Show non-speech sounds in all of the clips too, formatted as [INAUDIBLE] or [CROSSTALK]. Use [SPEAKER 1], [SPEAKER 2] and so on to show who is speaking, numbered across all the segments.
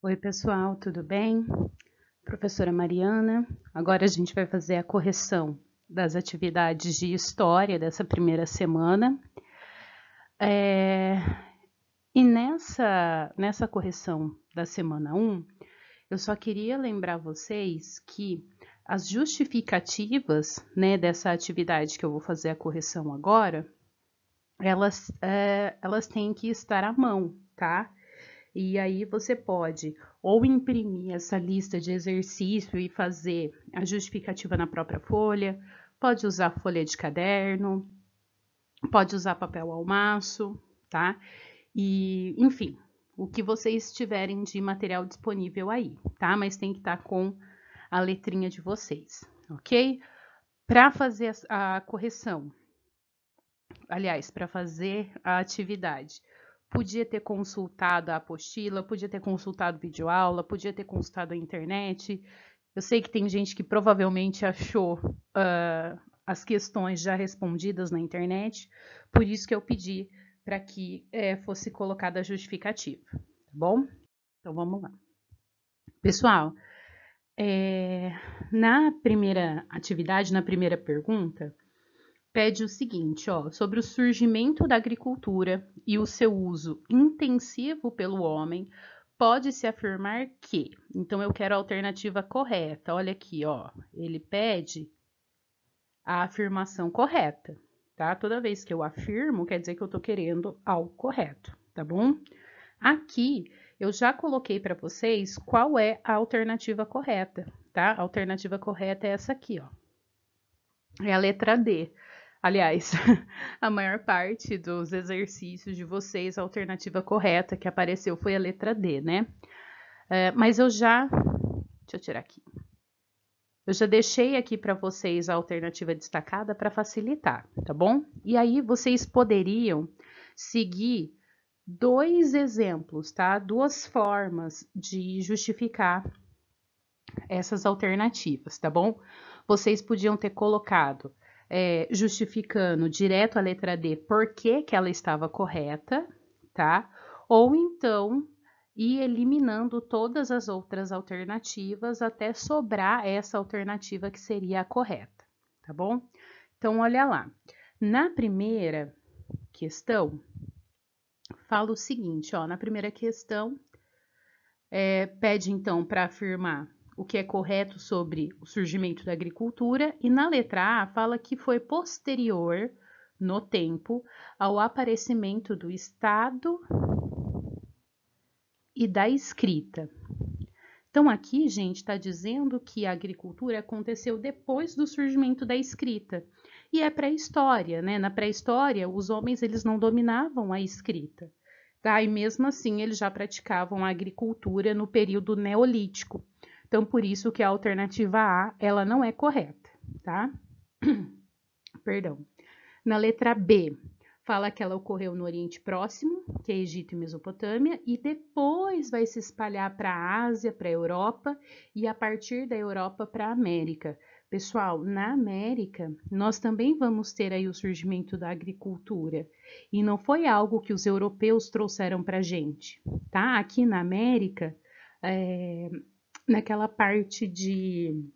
[SPEAKER 1] Oi, pessoal, tudo bem? Professora Mariana, agora a gente vai fazer a correção das atividades de história dessa primeira semana. É... E nessa, nessa correção da semana 1, eu só queria lembrar vocês que as justificativas né, dessa atividade que eu vou fazer a correção agora, elas, é, elas têm que estar à mão, tá? E aí você pode ou imprimir essa lista de exercício e fazer a justificativa na própria folha, pode usar folha de caderno, pode usar papel almaço tá? E, enfim, o que vocês tiverem de material disponível aí, tá? Mas tem que estar tá com a letrinha de vocês, ok? Para fazer a correção, aliás, para fazer a atividade, podia ter consultado a apostila, podia ter consultado videoaula, podia ter consultado a internet. Eu sei que tem gente que provavelmente achou uh, as questões já respondidas na internet, por isso que eu pedi para que é, fosse colocada a justificativa, tá bom? Então vamos lá. Pessoal, é, na primeira atividade, na primeira pergunta, pede o seguinte, ó, sobre o surgimento da agricultura e o seu uso intensivo pelo homem, pode-se afirmar que. Então eu quero a alternativa correta. Olha aqui, ó, ele pede a afirmação correta, tá? Toda vez que eu afirmo, quer dizer que eu estou querendo algo correto, tá bom? Aqui eu já coloquei para vocês qual é a alternativa correta, tá? A alternativa correta é essa aqui, ó. É a letra D. Aliás, [LAUGHS] a maior parte dos exercícios de vocês, a alternativa correta que apareceu foi a letra D, né? É, mas eu já. Deixa eu tirar aqui. Eu já deixei aqui para vocês a alternativa destacada para facilitar, tá bom? E aí vocês poderiam seguir dois exemplos, tá? Duas formas de justificar essas alternativas, tá bom? Vocês podiam ter colocado é, justificando direto a letra D por que, que ela estava correta, tá? Ou então ir eliminando todas as outras alternativas até sobrar essa alternativa que seria a correta, tá bom? Então, olha lá. Na primeira questão, fala o seguinte, ó, na primeira questão, é, pede então para afirmar o que é correto sobre o surgimento da agricultura, e na letra A fala que foi posterior no tempo ao aparecimento do Estado e da escrita. Então, aqui, gente, está dizendo que a agricultura aconteceu depois do surgimento da escrita. E é pré-história, né? Na pré-história, os homens eles não dominavam a escrita. Tá? E mesmo assim, eles já praticavam a agricultura no período neolítico. Então, por isso que a alternativa A, ela não é correta, tá? [CLEARS THROAT] Perdão. Na letra B, fala que ela ocorreu no Oriente Próximo, que é Egito e Mesopotâmia, e depois vai se espalhar para a Ásia, para a Europa e a partir da Europa para a América. Pessoal, na América, nós também vamos ter aí o surgimento da agricultura. E não foi algo que os europeus trouxeram para a gente, tá? Aqui na América, é, naquela parte de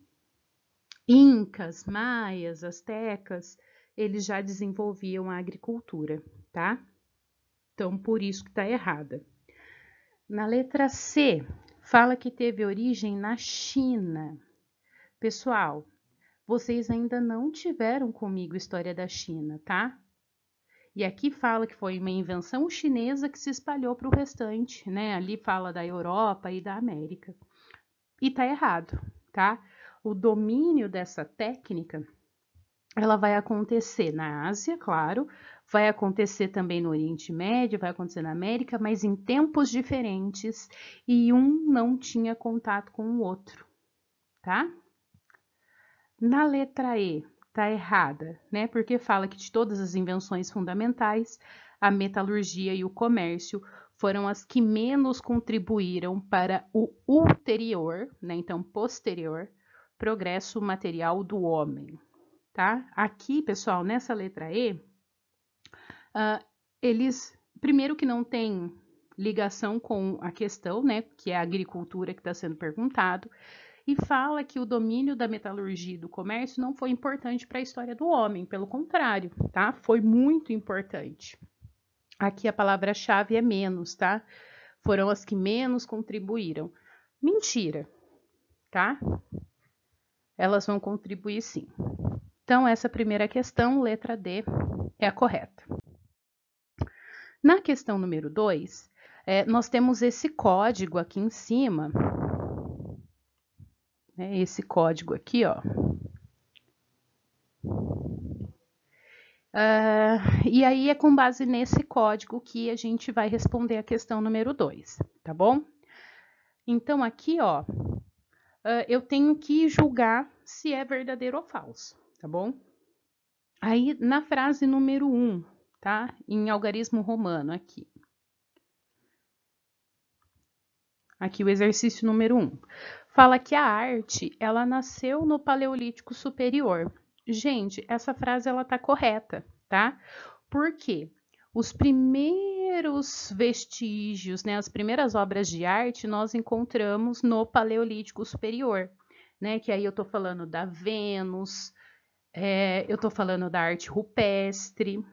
[SPEAKER 1] incas, maias, astecas, eles já desenvolviam a agricultura, tá? Então, por isso que está errada. Na letra C, fala que teve origem na China. Pessoal, vocês ainda não tiveram comigo história da China, tá? E aqui fala que foi uma invenção chinesa que se espalhou para o restante, né? Ali fala da Europa e da América. E tá errado, tá? O domínio dessa técnica ela vai acontecer na Ásia, claro, vai acontecer também no Oriente Médio, vai acontecer na América, mas em tempos diferentes e um não tinha contato com o outro, tá? Na letra E, tá errada, né? Porque fala que de todas as invenções fundamentais, a metalurgia e o comércio foram as que menos contribuíram para o ulterior, né, então posterior, progresso material do homem. Tá? Aqui, pessoal, nessa letra E, uh, eles, primeiro que não tem ligação com a questão, né, que é a agricultura que está sendo perguntado, e fala que o domínio da metalurgia e do comércio não foi importante para a história do homem, pelo contrário, tá? Foi muito importante. Aqui a palavra-chave é menos, tá? Foram as que menos contribuíram. Mentira, tá? Elas vão contribuir sim. Então, essa primeira questão, letra D, é a correta. Na questão número 2, é, nós temos esse código aqui em cima, né, esse código aqui, ó, Uh, e aí é com base nesse código que a gente vai responder a questão número 2, tá bom? Então, aqui, ó, uh, eu tenho que julgar se é verdadeiro ou falso, tá bom? Aí, na frase número 1, um, tá? Em algarismo romano, aqui. Aqui o exercício número 1. Um. Fala que a arte, ela nasceu no Paleolítico Superior, Gente, essa frase ela tá correta, tá? Por quê? Os primeiros vestígios, né, as primeiras obras de arte nós encontramos no Paleolítico Superior, né? Que aí eu tô falando da Vênus, é, eu tô falando da arte rupestre,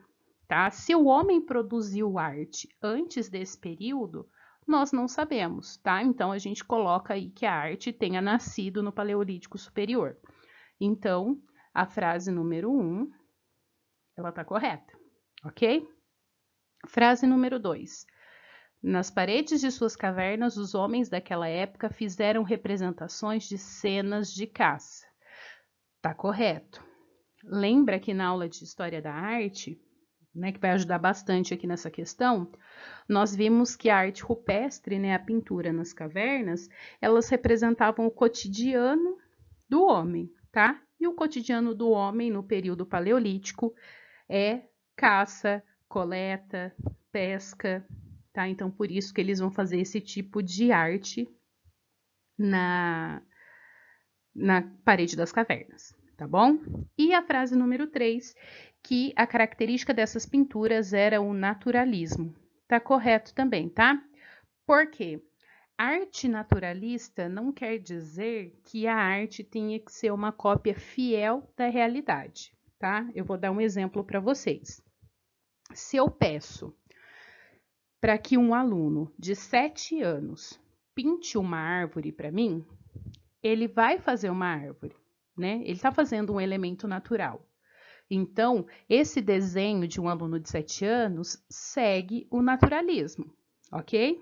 [SPEAKER 1] tá? Se o homem produziu arte antes desse período, nós não sabemos, tá? Então a gente coloca aí que a arte tenha nascido no Paleolítico Superior. Então, a frase número 1, um, ela está correta, ok? Frase número 2. Nas paredes de suas cavernas, os homens daquela época fizeram representações de cenas de caça. Tá correto. Lembra que na aula de História da Arte, né, que vai ajudar bastante aqui nessa questão, nós vimos que a arte rupestre, né, a pintura nas cavernas, elas representavam o cotidiano do homem, tá? E o cotidiano do homem no período paleolítico é caça, coleta, pesca, tá? Então por isso que eles vão fazer esse tipo de arte na na parede das cavernas, tá bom? E a frase número 3, que a característica dessas pinturas era o naturalismo. Tá correto também, tá? Por quê? Arte naturalista não quer dizer que a arte tenha que ser uma cópia fiel da realidade, tá? Eu vou dar um exemplo para vocês. Se eu peço para que um aluno de 7 anos pinte uma árvore para mim, ele vai fazer uma árvore, né? Ele está fazendo um elemento natural. Então, esse desenho de um aluno de 7 anos segue o naturalismo, ok?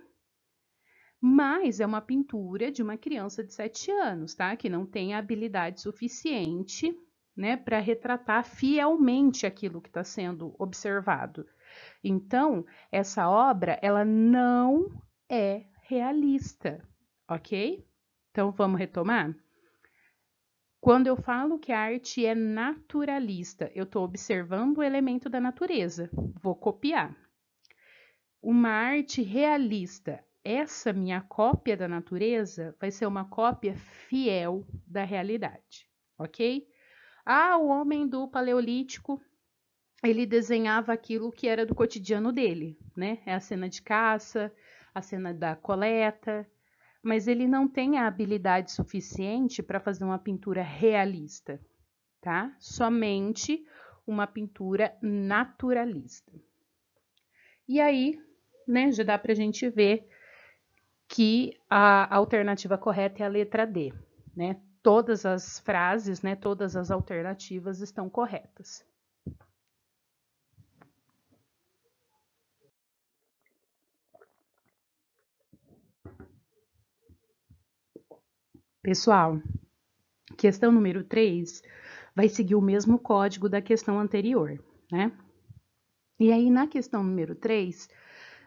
[SPEAKER 1] mas é uma pintura de uma criança de 7 anos, tá? Que não tem a habilidade suficiente, né, para retratar fielmente aquilo que está sendo observado. Então, essa obra, ela não é realista, ok? Então, vamos retomar? Quando eu falo que a arte é naturalista, eu estou observando o elemento da natureza, vou copiar. Uma arte realista, essa minha cópia da natureza vai ser uma cópia fiel da realidade, ok? Ah, o homem do Paleolítico, ele desenhava aquilo que era do cotidiano dele, né? É a cena de caça, a cena da coleta, mas ele não tem a habilidade suficiente para fazer uma pintura realista, tá? Somente uma pintura naturalista. E aí, né, já dá para a gente ver que a alternativa correta é a letra D, né? Todas as frases, né, todas as alternativas estão corretas. Pessoal, questão número 3 vai seguir o mesmo código da questão anterior, né? E aí, na questão número 3,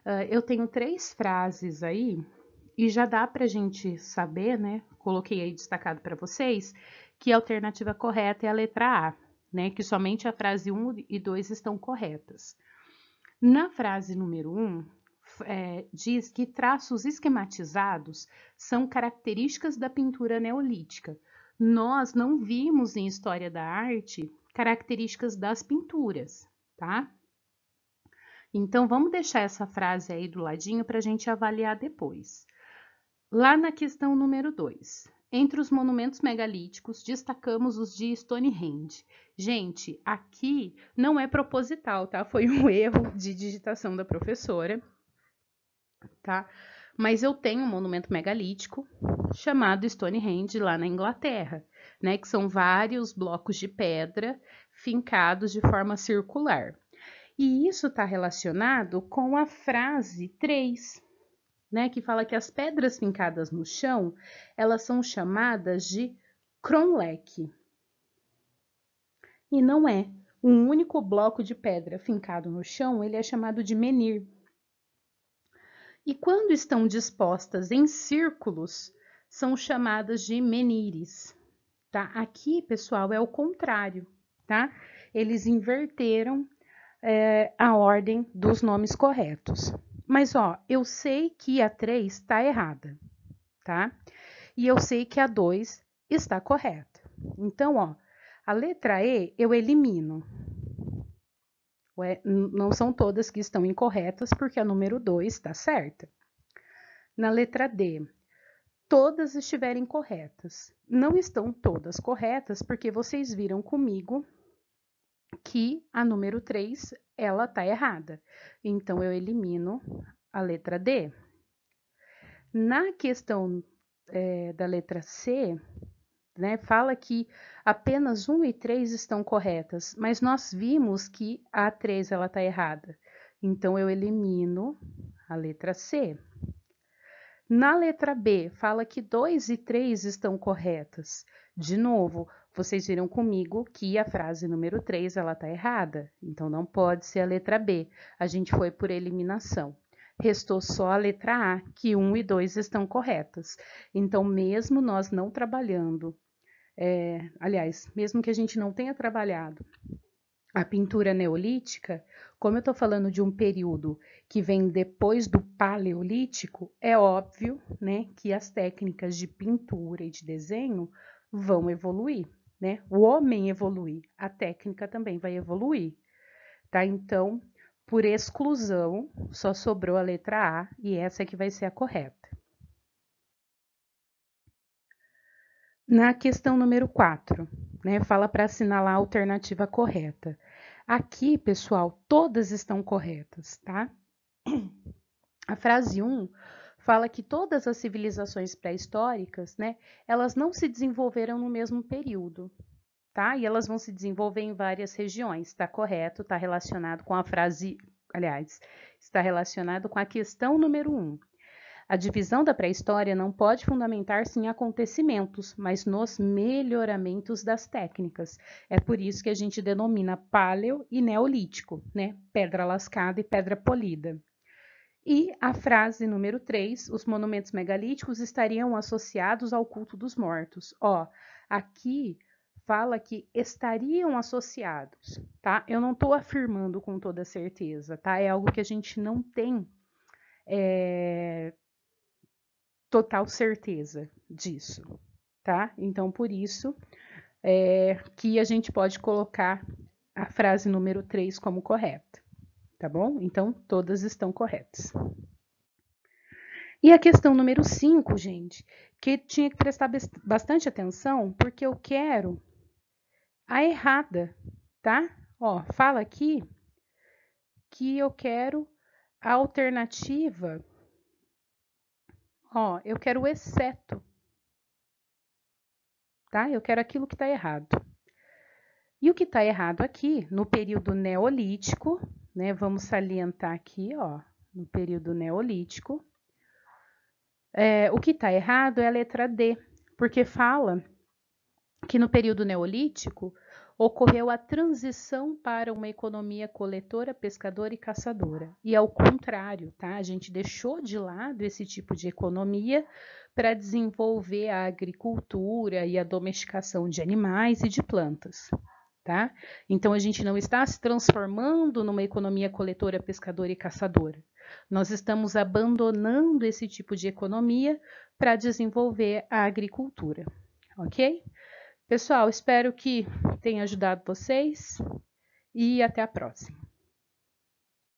[SPEAKER 1] eh, eu tenho três frases aí e já dá para a gente saber, né? Coloquei aí destacado para vocês que a alternativa correta é a letra A, né? Que somente a frase 1 e 2 estão corretas. Na frase número 1, é, diz que traços esquematizados são características da pintura neolítica. Nós não vimos em história da arte características das pinturas, tá? Então, vamos deixar essa frase aí do ladinho para a gente avaliar depois. Lá na questão número 2, entre os monumentos megalíticos, destacamos os de Stonehenge. Gente, aqui não é proposital, tá? Foi um [LAUGHS] erro de digitação da professora, tá? Mas eu tenho um monumento megalítico chamado Stonehenge lá na Inglaterra, né? Que são vários blocos de pedra fincados de forma circular. E isso está relacionado com a frase 3, né, que fala que as pedras fincadas no chão, elas são chamadas de cronlech. E não é. Um único bloco de pedra fincado no chão, ele é chamado de menir. E quando estão dispostas em círculos, são chamadas de menires, tá? Aqui, pessoal, é o contrário, tá? Eles inverteram é, a ordem dos nomes corretos. Mas ó, eu sei que a 3 está errada, tá? E eu sei que a 2 está correta. Então, ó, a letra E eu elimino. Ué, não são todas que estão incorretas, porque a número 2 está certa. Na letra D, todas estiverem corretas. Não estão todas corretas, porque vocês viram comigo que a número 3 ela tá errada. Então, eu elimino a letra D. Na questão é, da letra C, né, fala que apenas 1 e 3 estão corretas, mas nós vimos que a 3 ela tá errada. Então, eu elimino a letra C. Na letra B, fala que 2 e 3 estão corretas. De novo, vocês viram comigo que a frase número 3 ela tá errada, então não pode ser a letra B. A gente foi por eliminação. Restou só a letra A, que 1 e 2 estão corretas. Então, mesmo nós não trabalhando, é, aliás, mesmo que a gente não tenha trabalhado a pintura neolítica, como eu estou falando de um período que vem depois do paleolítico, é óbvio né, que as técnicas de pintura e de desenho vão evoluir né? O homem evolui, a técnica também vai evoluir, tá? Então, por exclusão, só sobrou a letra A e essa é que vai ser a correta. Na questão número 4, né, fala para assinalar a alternativa correta. Aqui, pessoal, todas estão corretas, tá? A frase 1 fala que todas as civilizações pré-históricas, né, elas não se desenvolveram no mesmo período, tá? E elas vão se desenvolver em várias regiões, tá correto? Tá relacionado com a frase, aliás, está relacionado com a questão número um. A divisão da pré-história não pode fundamentar-se em acontecimentos, mas nos melhoramentos das técnicas. É por isso que a gente denomina paleo e neolítico, né? Pedra lascada e pedra polida. E a frase número 3, os monumentos megalíticos estariam associados ao culto dos mortos. Ó, aqui fala que estariam associados, tá? Eu não estou afirmando com toda certeza, tá? É algo que a gente não tem é, total certeza disso, tá? Então, por isso é, que a gente pode colocar a frase número 3 como correta tá bom? Então, todas estão corretas. E a questão número 5, gente, que tinha que prestar bastante atenção, porque eu quero a errada, tá? Ó, fala aqui que eu quero a alternativa, ó, eu quero o exceto, tá? Eu quero aquilo que está errado. E o que está errado aqui, no período neolítico, né? Vamos salientar aqui, ó, no período neolítico. É, o que está errado é a letra D, porque fala que no período neolítico ocorreu a transição para uma economia coletora, pescadora e caçadora. E ao contrário, tá? A gente deixou de lado esse tipo de economia para desenvolver a agricultura e a domesticação de animais e de plantas. Tá? Então, a gente não está se transformando numa economia coletora, pescadora e caçadora. Nós estamos abandonando esse tipo de economia para desenvolver a agricultura, ok? Pessoal, espero que tenha ajudado vocês e até a próxima.